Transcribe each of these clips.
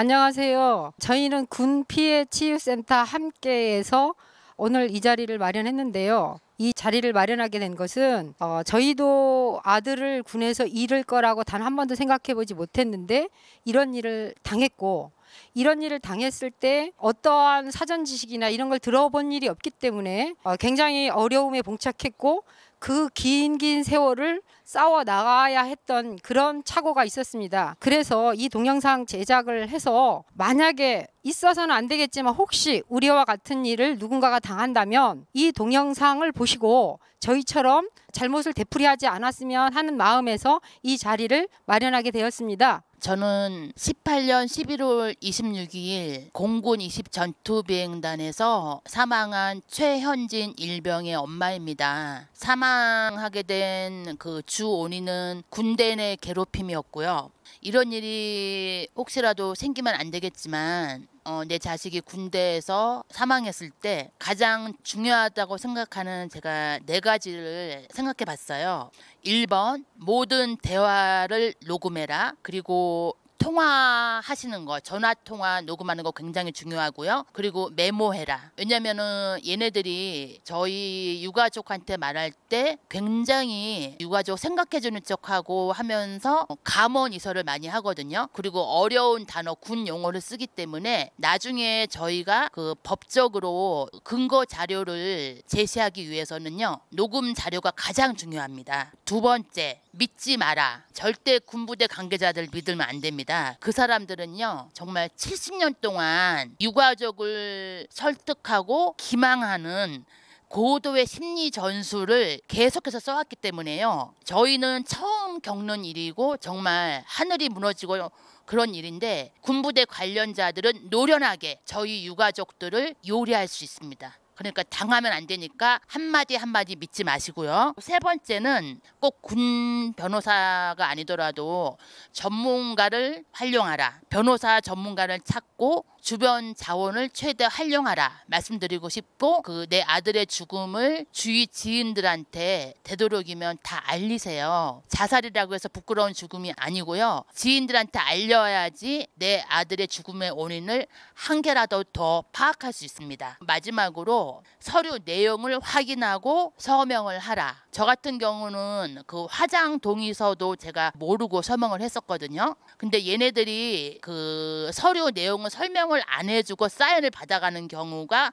안녕하세요. 저희는 군 피해 치유센터 함께에서 오늘 이 자리를 마련했는데요. 이 자리를 마련하게 된 것은 어, 저희도 아들을 군에서 잃을 거라고 단 한 번도 생각해 보지 못했는데 이런 일을 당했고 이런 일을 당했을 때 어떠한 사전 지식이나 이런 걸 들어본 일이 없기 때문에 어, 굉장히 어려움에 봉착했고 그 긴긴 긴 세월을 싸워 나가야 했던 그런 착오가 있었습니다. 그래서 이 동영상 제작을 해서 만약에 있어서는 안 되겠지만 혹시 우리와 같은 일을 누군가가 당한다면 이 동영상을 보시고 저희처럼 잘못을 되풀이하지 않았으면 하는 마음에서 이 자리를 마련하게 되었습니다. 저는 18년 11월 26일 공군 20 전투비행단에서 사망한 최현진 일병의 엄마입니다. 사망하게 된 그주 원인은 군대 내 괴롭힘이었고요. 이런 일이 혹시라도 생기면 안 되겠지만 어, 내 자식이 군대에서 사망했을 때 가장 중요하다고 생각하는 제가 네 가지를 생각해 봤어요. 1번 모든 대화를 녹음해라. 그리고 통화하시는 거, 전화 통화 녹음하는 거 굉장히 중요하고요. 그리고 메모해라. 왜냐면은 얘네들이 저희 유가족한테 말할 때 굉장히 유가족 생각해주는 척하고 하면서 감언 이설을 많이 하거든요. 그리고 어려운 단어, 군 용어를 쓰기 때문에 나중에 저희가 그 법적으로 근거 자료를 제시하기 위해서는요. 녹음 자료가 가장 중요합니다. 두 번째, 믿지 마라. 절대 군부대 관계자들 믿으면 안 됩니다. 그 사람들은요, 정말 70년 동안 유가족을 설득하고 기망하는 고도의 심리 전술을 계속해서 써왔기 때문에요. 저희는 처음 겪는 일이고 정말 하늘이 무너지고 그런 일인데 군부대 관련자들은 노련하게 저희 유가족들을 요리할 수 있습니다. 그러니까 당하면 안 되니까 한마디 한마디 믿지 마시고요. 세 번째는 꼭 군 변호사가 아니더라도 전문가를 활용하라. 변호사 전문가를 찾고 주변 자원을 최대 활용하라 말씀드리고 싶고 그 내 아들의 죽음을 주위 지인들한테 되도록이면 다 알리세요. 자살이라고 해서 부끄러운 죽음이 아니고요. 지인들한테 알려야지 내 아들의 죽음의 원인을 한 개라도 더 파악할 수 있습니다. 마지막으로 서류 내용을 확인하고 서명을 하라. 저 같은 경우는 그 화장 동의서도 제가 모르고 서명을 했었거든요. 근데 얘네들이 그 서류 내용을 설명을 안 해주고 사인을 받아가는 경우가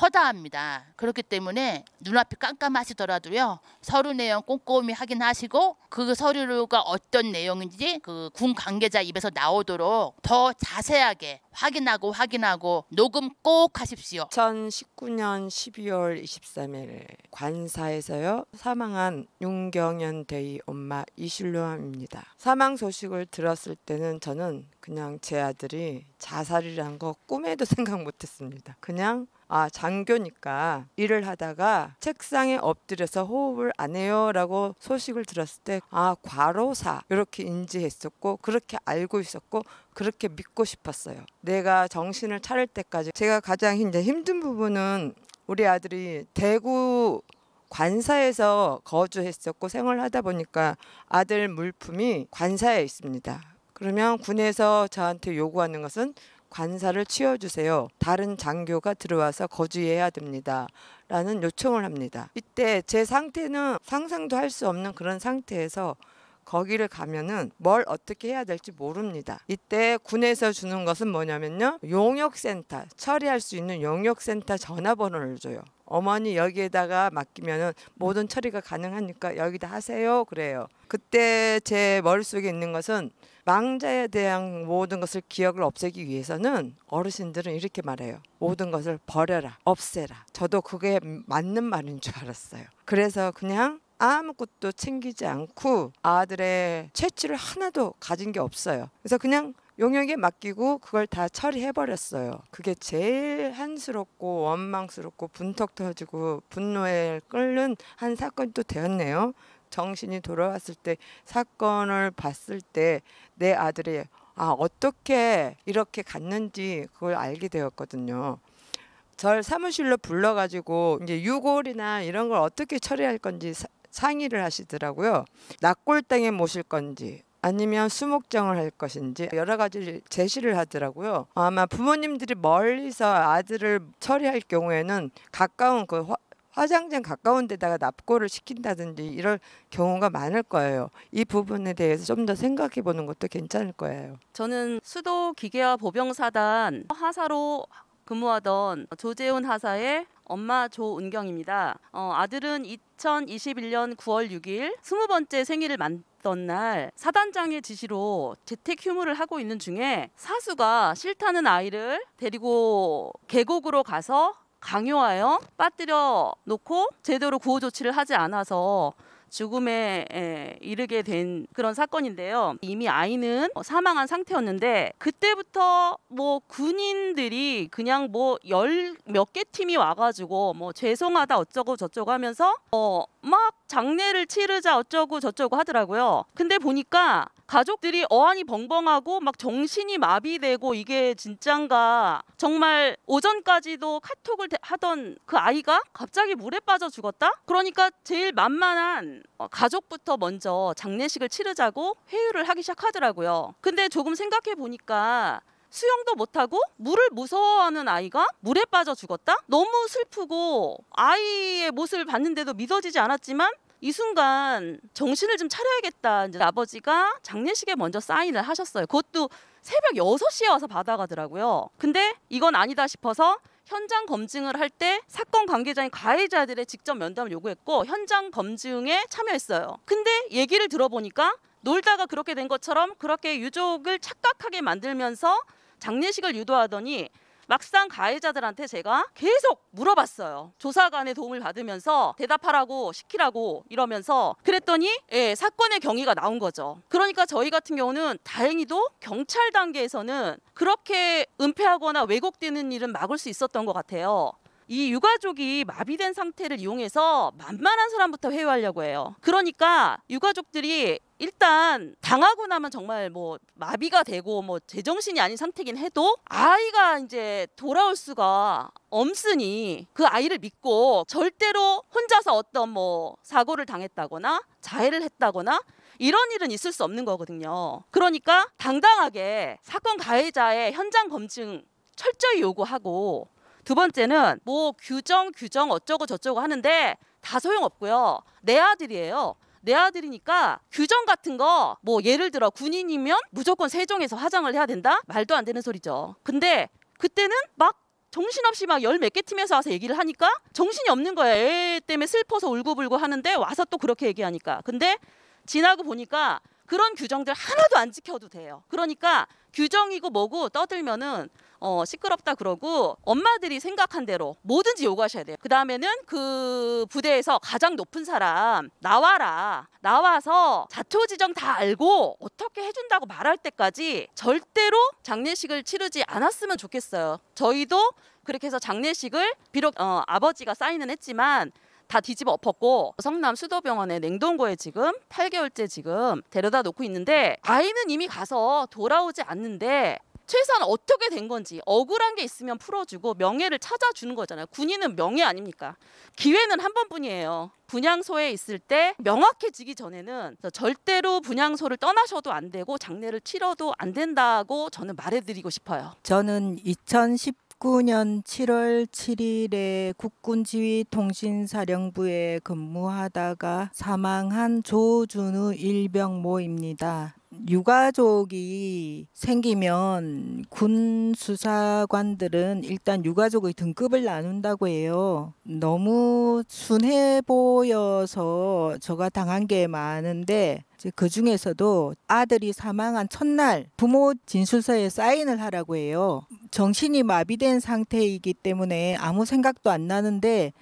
허다합니다. 그렇기 때문에 눈앞이 깜깜하시더라도요. 서류 내용 꼼꼼히 확인하시고 그 서류가 어떤 내용인지 그 군 관계자 입에서 나오도록 더 자세하게 확인하고 확인하고 녹음 꼭 하십시오. 2019년 12월 23일 관사에서요 사망한 윤경현 대의 엄마 이실로암입니다. 사망 소식을 들었을 때는 저는 그냥 제 아들이 자살이란 거 꿈에도 생각 못했습니다. 그냥 아, 장교니까 일을 하다가 책상에 엎드려서 호흡을 안 해요라고 소식을 들었을 때 아, 과로사 이렇게 인지했었고 그렇게 알고 있었고 그렇게 믿고 싶었어요. 내가 정신을 차릴 때까지 제가 가장 이제 힘든 부분은 우리 아들이 대구 관사에서 거주했었고 생활하다 보니까 아들 물품이 관사에 있습니다. 그러면 군에서 저한테 요구하는 것은 관사를 치워주세요. 다른 장교가 들어와서 거주해야 됩니다. 라는 요청을 합니다. 이때 제 상태는 상상도 할 수 없는 그런 상태에서 거기를 가면은 뭘 어떻게 해야 될지 모릅니다. 이때 군에서 주는 것은 뭐냐면요. 용역센터, 처리할 수 있는 용역센터 전화번호를 줘요. 어머니 여기에다가 맡기면은 모든 처리가 가능하니까 여기다 하세요. 그래요. 그때 제 머릿속에 있는 것은 망자에 대한 모든 것을 기억을 없애기 위해서는 어르신들은 이렇게 말해요. 모든 것을 버려라, 없애라. 저도 그게 맞는 말인 줄 알았어요. 그래서 그냥 아무것도 챙기지 않고 아들의 채취를 하나도 가진 게 없어요. 그래서 그냥 용역에 맡기고 그걸 다 처리해 버렸어요. 그게 제일 한스럽고 원망스럽고 분턱 터지고 분노에 끓는 한 사건이 또 되었네요. 정신이 돌아왔을 때 사건을 봤을 때 내 아들이 아 어떻게 이렇게 갔는지 그걸 알게 되었거든요. 절 사무실로 불러가지고 이제 유골이나 이런 걸 어떻게 처리할 건지 사, 상의를 하시더라고요. 낙골당에 모실 건지 아니면 수목장을 할 것인지 여러 가지 제시를 하더라고요. 아마 부모님들이 멀리서 아들을 처리할 경우에는 가까운 그 화, 화장장 가까운 데다가 납골을 시킨다든지 이럴 경우가 많을 거예요. 이 부분에 대해서 좀 더 생각해 보는 것도 괜찮을 거예요. 저는 수도 기계화 보병사단 하사로 근무하던 조재훈 하사의 엄마 조은경입니다. 어, 아들은 2021년 9월 6일 20번째 생일을 맞던 날 사단장의 지시로 재택 휴무를 하고 있는 중에 사수가 싫다는 아이를 데리고 계곡으로 가서 강요하여 빠뜨려 놓고 제대로 구호 조치를 하지 않아서 죽음에 이르게 된 그런 사건인데요. 이미 아이는 어, 사망한 상태였는데 그때부터 뭐 군인들이 그냥 뭐 열 몇 개 팀이 와가지고 뭐 죄송하다 어쩌고 저쩌고 하면서 어 막 장례를 치르자 어쩌고 저쩌고 하더라고요. 근데 보니까 가족들이 어안이 벙벙하고 막 정신이 마비되고 이게 진짠가 정말 오전까지도 카톡을 하던 그 아이가 갑자기 물에 빠져 죽었다? 그러니까 제일 만만한 어, 가족부터 먼저 장례식을 치르자고 회유를 하기 시작하더라고요. 근데 조금 생각해 보니까 수영도 못하고 물을 무서워하는 아이가 물에 빠져 죽었다? 너무 슬프고 아이의 모습을 봤는데도 믿어지지 않았지만 이 순간 정신을 좀 차려야겠다. 이제 아버지가 장례식에 먼저 사인을 하셨어요. 그것도 새벽 여 시에 와서 받아가더라고요. 근데 이건 아니다 싶어서 현장 검증을 할 때 사건 관계자인 가해자들의 직접 면담을 요구했고 현장 검증에 참여했어요. 근데 얘기를 들어보니까 놀다가 그렇게 된 것처럼 그렇게 유족을 착각하게 만들면서 장례식을 유도하더니 막상 가해자들한테 제가 계속 물어봤어요. 조사관의 도움을 받으면서 대답하라고 시키라고 이러면서 그랬더니 예, 사건의 경위가 나온 거죠. 그러니까 저희 같은 경우는 다행히도 경찰 단계에서는 그렇게 은폐하거나 왜곡되는 일은 막을 수 있었던 것 같아요. 이 유가족이 마비된 상태를 이용해서 만만한 사람부터 회유하려고 해요. 그러니까 유가족들이 일단 당하고 나면 정말 뭐 마비가 되고 뭐 제정신이 아닌 상태긴 해도 아이가 이제 돌아올 수가 없으니 그 아이를 믿고 절대로 혼자서 어떤 뭐 사고를 당했다거나 자해를 했다거나 이런 일은 있을 수 없는 거거든요. 그러니까 당당하게 사건 가해자의 현장 검증 철저히 요구하고 두 번째는 뭐 규정 규정 어쩌고 저쩌고 하는데 다 소용없고요. 내 아들이에요. 내 아들이니까 규정 같은 거 뭐 예를 들어 군인이면 무조건 세종에서 화장을 해야 된다? 말도 안 되는 소리죠. 근데 그때는 막 정신없이 막 열 몇 개 팀에서 와서 얘기를 하니까 정신이 없는 거야. 애 때문에 슬퍼서 울고불고 하는데 와서 또 그렇게 얘기하니까. 근데 지나고 보니까 그런 규정들 하나도 안 지켜도 돼요. 그러니까 규정이고 뭐고 떠들면은 어, 시끄럽다 그러고 엄마들이 생각한 대로 뭐든지 요구하셔야 돼요. 그 다음에는 그 부대에서 가장 높은 사람 나와라. 나와서 자초지정 다 알고 어떻게 해준다고 말할 때까지 절대로 장례식을 치르지 않았으면 좋겠어요. 저희도 그렇게 해서 장례식을 비록 어, 아버지가 사인은 했지만 다 뒤집어 엎었고 성남 수도병원에 냉동고에 지금 8개월째 지금 데려다 놓고 있는데 아이는 이미 가서 돌아오지 않는데 최소한 어떻게 된 건지 억울한 게 있으면 풀어주고 명예를 찾아주는 거잖아요. 군인은 명예 아닙니까? 기회는 한 번뿐이에요. 분양소에 있을 때 명확해지기 전에는 절대로 분양소를 떠나셔도 안 되고 장례를 치러도 안 된다고 저는 말해드리고 싶어요. 저는 2010 2019년 7월 7일에 국군지휘 통신사령부에 근무하다가 사망한 조준우 일병모입니다. 유가족이 생기면 군 수사관들은 일단 유가족의 등급을 나눈다고 해요. 너무 순해 보여서 저가 당한 게 많은데 그 중에서도 아들이 사망한 첫날 부모 진술서에 사인을 하라고 해요. 정신이 마비된 상태이기 때문에 아무 생각도 안 나는데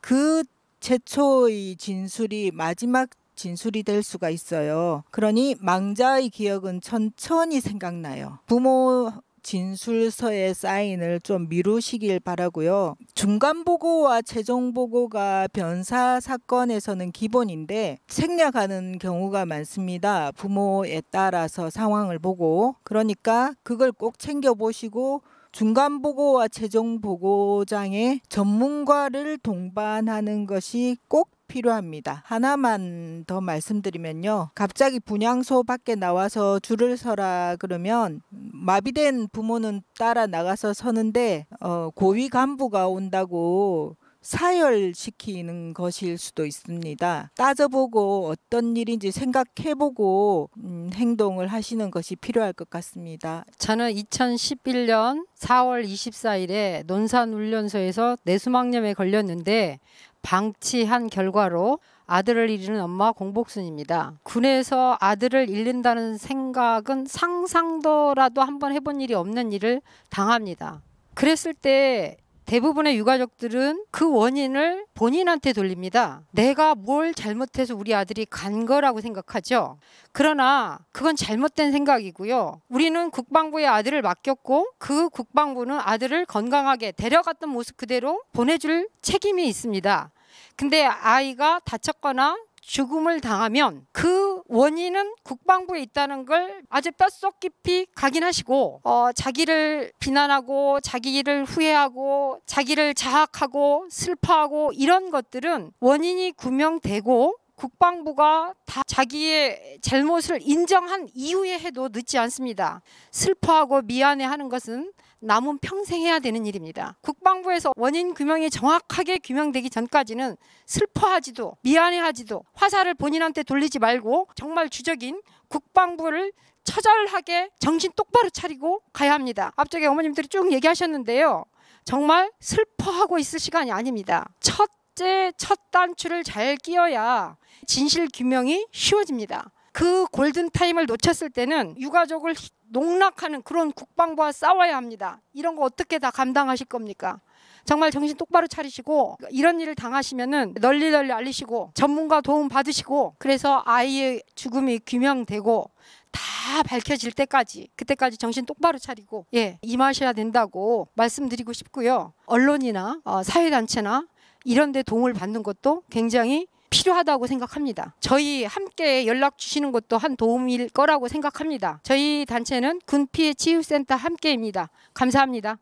그 최초의 진술이 마지막 진술이 될 수가 있어요. 그러니 망자의 기억은 천천히 생각나요. 부모 진술서의 사인을 좀 미루시길 바라고요. 중간 보고와 최종 보고가 변사 사건에서는 기본인데 생략하는 경우가 많습니다. 부모에 따라서 상황을 보고 그러니까 그걸 꼭 챙겨 보시고 중간 보고와 최종 보고장에 전문가를 동반하는 것이 꼭 필요합니다. 하나만 더 말씀드리면요. 갑자기 분양소 밖에 나와서 줄을 서라 그러면 마비된 부모는 따라 나가서 서는데 어, 고위 간부가 온다고 사열시키는 것일 수도 있습니다. 따져보고 어떤 일인지 생각해보고 음, 행동을 하시는 것이 필요할 것 같습니다. 저는 2011년 4월 24일에 논산훈련소에서 내수막염에 걸렸는데 방치한 결과로 아들을 잃은 엄마 공복순입니다. 군에서 아들을 잃는다는 생각은 상상도라도 한번 해본 일이 없는 일을 당합니다. 그랬을 때 대부분의 유가족들은 그 원인을 본인한테 돌립니다. 내가 뭘 잘못해서 우리 아들이 간 거라고 생각하죠. 그러나 그건 잘못된 생각이고요. 우리는 국방부의 아들을 맡겼고 그 국방부는 아들을 건강하게 데려갔던 모습 그대로 보내줄 책임이 있습니다. 근데 아이가 다쳤거나 죽음을 당하면 그 원인은 국방부에 있다는 걸 아주 뼛속 깊이 각인하시고 어, 자기를 비난하고 자기를 후회하고 자기를 자학하고 슬퍼하고 이런 것들은 원인이 구명되고 국방부가 다 자기의 잘못을 인정한 이후에 해도 늦지 않습니다. 슬퍼하고 미안해하는 것은 남은 평생 해야 되는 일입니다. 국방부에서 원인 규명이 정확하게 규명되기 전까지는 슬퍼하지도 미안해하지도 화살을 본인한테 돌리지 말고 정말 주적인 국방부를 처절하게 정신 똑바로 차리고 가야 합니다. 앞쪽에 어머님들이 쭉 얘기하셨는데요. 정말 슬퍼하고 있을 시간이 아닙니다. 첫째 첫 단추를 잘끼어야 진실 규명이 쉬워집니다. 그 골든 타임을 놓쳤을 때는 유가족을 농락하는 그런 국방부와 싸워야 합니다. 이런 거 어떻게 다 감당하실 겁니까? 정말 정신 똑바로 차리시고 이런 일을 당하시면은 널리 널리 알리시고 전문가 도움 받으시고 그래서 아이의 죽음이 규명되고 다 밝혀질 때까지 그때까지 정신 똑바로 차리고 예 임하셔야 된다고 말씀드리고 싶고요 언론이나 어, 사회단체나 이런 데 도움을 받는 것도 굉장히 필요하다고 생각합니다. 저희 함께 연락 주시는 것도 한 도움일 거라고 생각합니다. 저희 단체는 군피해 치유센터 함께입니다. 감사합니다.